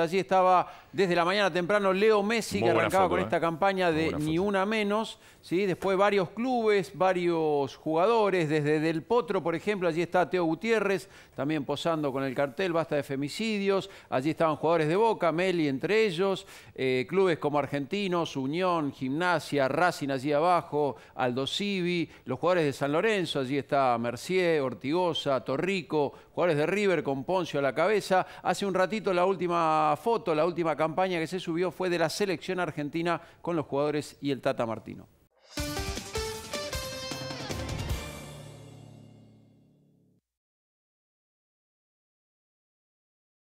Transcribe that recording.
allí estaba desde la mañana temprano Leo Messi, que arrancaba con ¿eh? esta campaña de ni una menos. ¿sí? Después varios clubes, varios jugadores, desde Del Potro, por ejemplo, allí está Teo Gutiérrez, también posando con el cartel, basta de femicidios. Allí estaban jugadores de Boca, Meli entre ellos, eh, clubes como Argentinos, Unión, Gimnasia, Racing allí abajo, Aldo los jugadores de San Lorenzo, allí está Mercier, Ortigosa, Torrico, jugadores de River con Poncio a la cabeza. Hace un ratito la última foto, la última campaña que se subió fue de la selección argentina con los jugadores y el Tata Martino.